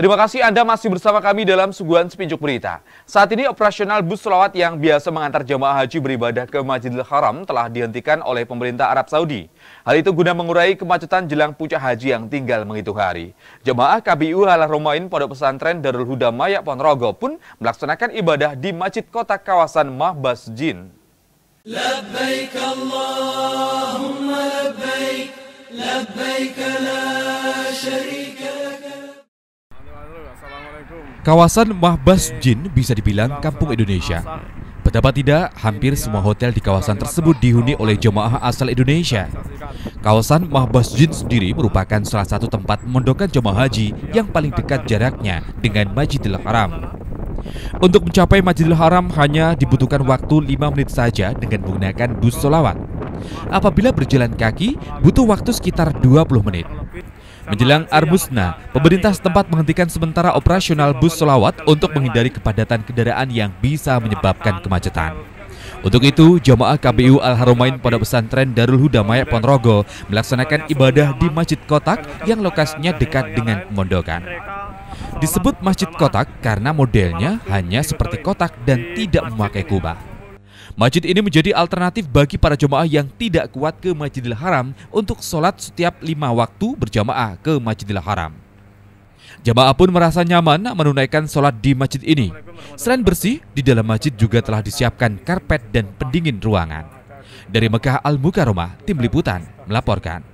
Terima kasih Anda masih bersama kami dalam suguhan Sepinjuk Berita. Saat ini operasional bus selawat yang biasa mengantar jemaah haji beribadah ke Masjidil Haram telah dihentikan oleh pemerintah Arab Saudi. Hal itu guna mengurai kemacetan jelang puncak haji yang tinggal menghitung hari. Jemaah KBU Halah Romain Pondok Pesantren Darul Huda Mayak Ponorogo pun melaksanakan ibadah di masjid kota kawasan Mahbas Jin. Labbaik Kawasan Mahbas eh, Jin bisa dibilang kampung Indonesia. Betapa tidak, hampir iya, semua hotel di kawasan tersebut dihuni oleh jemaah asal Indonesia. Kawasan Mahbas Jin sendiri merupakan salah satu tempat mendokan jemaah haji yang paling dekat jaraknya dengan Majidil Haram. Untuk mencapai Majidil Haram hanya dibutuhkan waktu 5 menit saja dengan menggunakan bus solawat. Apabila berjalan kaki, butuh waktu sekitar 20 menit. Menjelang Arbusna, pemerintah setempat menghentikan sementara operasional bus solawat untuk menghindari kepadatan kendaraan yang bisa menyebabkan kemacetan. Untuk itu, jamaah KBU Al-Harumain pada Pesantren Darul Huda Mayak Ponrogo melaksanakan ibadah di Masjid Kotak yang lokasinya dekat dengan pemondokan. Disebut Masjid Kotak karena modelnya hanya seperti kotak dan tidak memakai kubah. Masjid ini menjadi alternatif bagi para jemaah yang tidak kuat ke Masjidil Haram untuk sholat setiap lima waktu berjamaah ke Masjidil Haram. Jemaah pun merasa nyaman menunaikan sholat di masjid ini. Selain bersih, di dalam masjid juga telah disiapkan karpet dan pendingin ruangan. Dari Mekah Al-Mukaromah, Tim Liputan melaporkan.